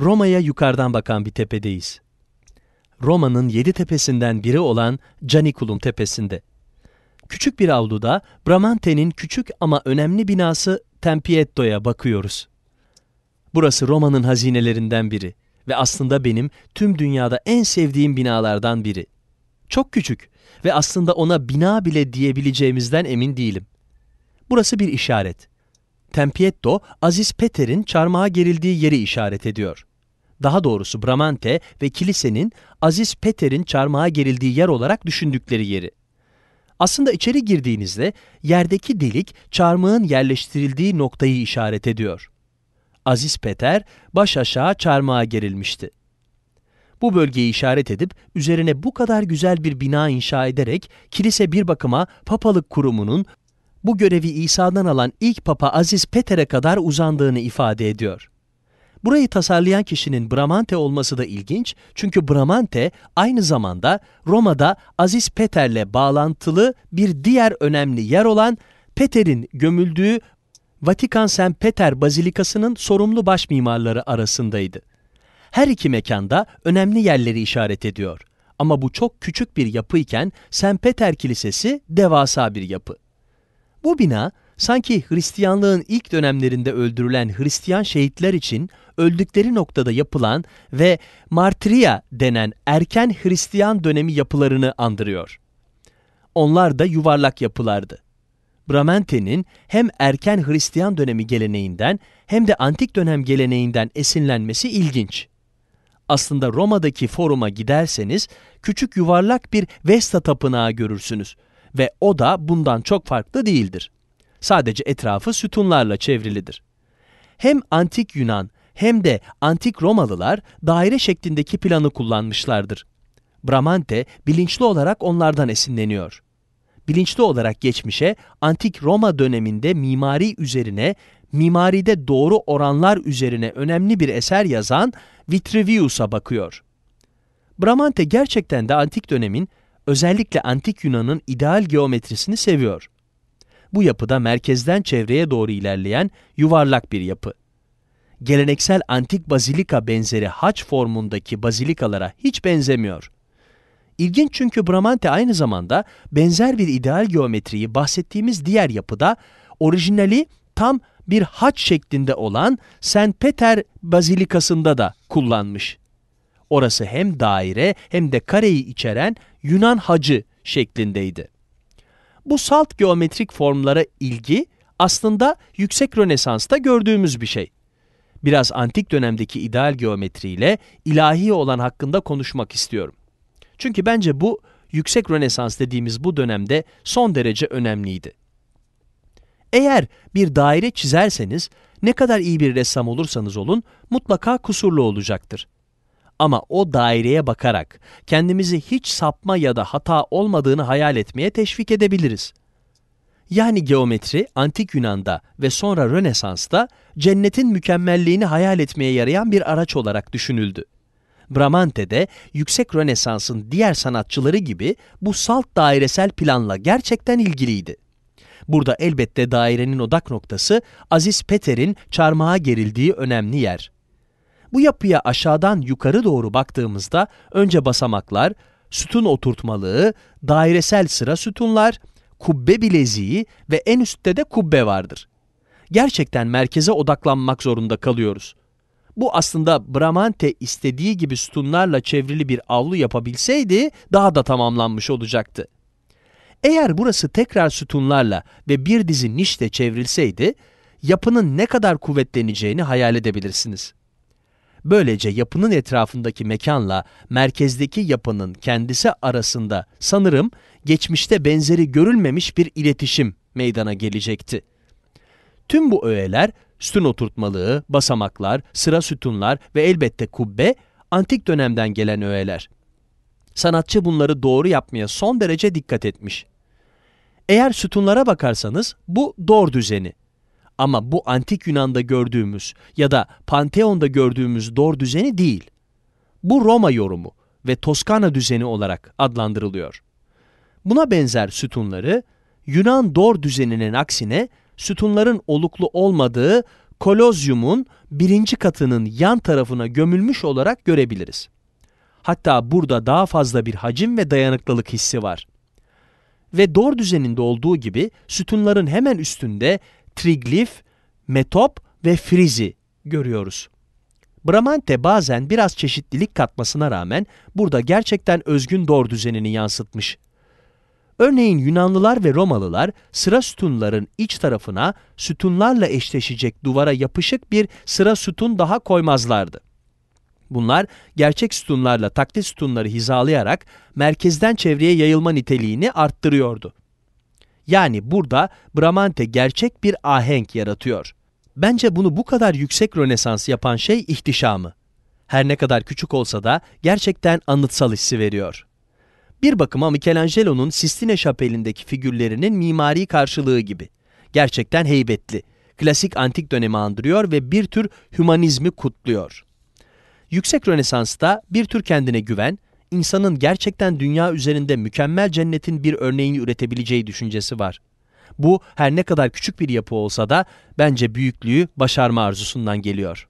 Roma'ya yukarıdan bakan bir tepedeyiz. Roma'nın yedi tepesinden biri olan Caniculum tepesinde. Küçük bir avluda Bramante'nin küçük ama önemli binası Tempietto'ya bakıyoruz. Burası Roma'nın hazinelerinden biri ve aslında benim tüm dünyada en sevdiğim binalardan biri. Çok küçük ve aslında ona bina bile diyebileceğimizden emin değilim. Burası bir işaret. Tempietto, Aziz Peter'in çarmıha gerildiği yeri işaret ediyor daha doğrusu Bramante ve kilisenin Aziz Peter'in çarmıha gerildiği yer olarak düşündükleri yeri. Aslında içeri girdiğinizde yerdeki delik çarmıhın yerleştirildiği noktayı işaret ediyor. Aziz Peter baş aşağı çarmıha gerilmişti. Bu bölgeyi işaret edip üzerine bu kadar güzel bir bina inşa ederek kilise bir bakıma papalık kurumunun bu görevi İsa'dan alan ilk papa Aziz Peter'e kadar uzandığını ifade ediyor. Burayı tasarlayan kişinin Bramante olması da ilginç çünkü Bramante aynı zamanda Roma'da Aziz Peter'le bağlantılı bir diğer önemli yer olan Peter'in gömüldüğü Vatikan St. Peter Bazilikası'nın sorumlu baş mimarları arasındaydı. Her iki mekanda önemli yerleri işaret ediyor. Ama bu çok küçük bir yapıyken St. Peter Kilisesi devasa bir yapı. Bu bina Sanki Hristiyanlığın ilk dönemlerinde öldürülen Hristiyan şehitler için öldükleri noktada yapılan ve martriya denen erken Hristiyan dönemi yapılarını andırıyor. Onlar da yuvarlak yapılardı. Bramante'nin hem erken Hristiyan dönemi geleneğinden hem de antik dönem geleneğinden esinlenmesi ilginç. Aslında Roma'daki foruma giderseniz küçük yuvarlak bir Vesta tapınağı görürsünüz ve o da bundan çok farklı değildir. Sadece etrafı sütunlarla çevrilidir. Hem antik Yunan hem de antik Romalılar daire şeklindeki planı kullanmışlardır. Bramante bilinçli olarak onlardan esinleniyor. Bilinçli olarak geçmişe antik Roma döneminde mimari üzerine, mimaride doğru oranlar üzerine önemli bir eser yazan Vitruvius'a bakıyor. Bramante gerçekten de antik dönemin, özellikle antik Yunan'ın ideal geometrisini seviyor. Bu yapıda merkezden çevreye doğru ilerleyen yuvarlak bir yapı. Geleneksel antik bazilika benzeri haç formundaki bazilikalara hiç benzemiyor. İlginç çünkü Bramante aynı zamanda benzer bir ideal geometriyi bahsettiğimiz diğer yapıda orijinali tam bir haç şeklinde olan St. Peter Bazilikası'nda da kullanmış. Orası hem daire hem de kareyi içeren Yunan hacı şeklindeydi. Bu salt geometrik formlara ilgi aslında yüksek Rönesans'ta gördüğümüz bir şey. Biraz antik dönemdeki ideal geometriyle ilahi olan hakkında konuşmak istiyorum. Çünkü bence bu yüksek Rönesans dediğimiz bu dönemde son derece önemliydi. Eğer bir daire çizerseniz ne kadar iyi bir ressam olursanız olun mutlaka kusurlu olacaktır. Ama o daireye bakarak kendimizi hiç sapma ya da hata olmadığını hayal etmeye teşvik edebiliriz. Yani geometri antik Yunan'da ve sonra Rönesans'ta cennetin mükemmelliğini hayal etmeye yarayan bir araç olarak düşünüldü. Bramante de yüksek Rönesans'ın diğer sanatçıları gibi bu salt dairesel planla gerçekten ilgiliydi. Burada elbette dairenin odak noktası Aziz Peter'in çarmıha gerildiği önemli yer. Bu yapıya aşağıdan yukarı doğru baktığımızda önce basamaklar, sütun oturtmalığı, dairesel sıra sütunlar, kubbe bileziği ve en üstte de kubbe vardır. Gerçekten merkeze odaklanmak zorunda kalıyoruz. Bu aslında Bramante istediği gibi sütunlarla çevrili bir avlu yapabilseydi daha da tamamlanmış olacaktı. Eğer burası tekrar sütunlarla ve bir dizi nişle çevrilseydi, yapının ne kadar kuvvetleneceğini hayal edebilirsiniz. Böylece yapının etrafındaki mekanla merkezdeki yapının kendisi arasında sanırım geçmişte benzeri görülmemiş bir iletişim meydana gelecekti. Tüm bu öğeler, sütun oturtmalığı, basamaklar, sıra sütunlar ve elbette kubbe antik dönemden gelen öğeler. Sanatçı bunları doğru yapmaya son derece dikkat etmiş. Eğer sütunlara bakarsanız bu dor düzeni ama bu antik Yunan'da gördüğümüz ya da Panteon'da gördüğümüz dor düzeni değil. Bu Roma yorumu ve Toskana düzeni olarak adlandırılıyor. Buna benzer sütunları Yunan dor düzeninin aksine sütunların oluklu olmadığı kolozyumun birinci katının yan tarafına gömülmüş olarak görebiliriz. Hatta burada daha fazla bir hacim ve dayanıklılık hissi var. Ve dor düzeninde olduğu gibi sütunların hemen üstünde triglif, metop ve frizi görüyoruz. Bramante bazen biraz çeşitlilik katmasına rağmen burada gerçekten özgün doğru düzenini yansıtmış. Örneğin Yunanlılar ve Romalılar sıra sütunların iç tarafına sütunlarla eşleşecek duvara yapışık bir sıra sütun daha koymazlardı. Bunlar gerçek sütunlarla taklit sütunları hizalayarak merkezden çevreye yayılma niteliğini arttırıyordu. Yani burada Bramante gerçek bir ahenk yaratıyor. Bence bunu bu kadar yüksek Rönesans yapan şey ihtişamı. Her ne kadar küçük olsa da gerçekten anıtsal hissi veriyor. Bir bakıma Michelangelo'nun Sistine Şapeli'ndeki figürlerinin mimari karşılığı gibi. Gerçekten heybetli. Klasik antik dönemi andırıyor ve bir tür hümanizmi kutluyor. Yüksek Rönesans'ta bir tür kendine güven, insanın gerçekten dünya üzerinde mükemmel cennetin bir örneğini üretebileceği düşüncesi var. Bu her ne kadar küçük bir yapı olsa da bence büyüklüğü başarma arzusundan geliyor.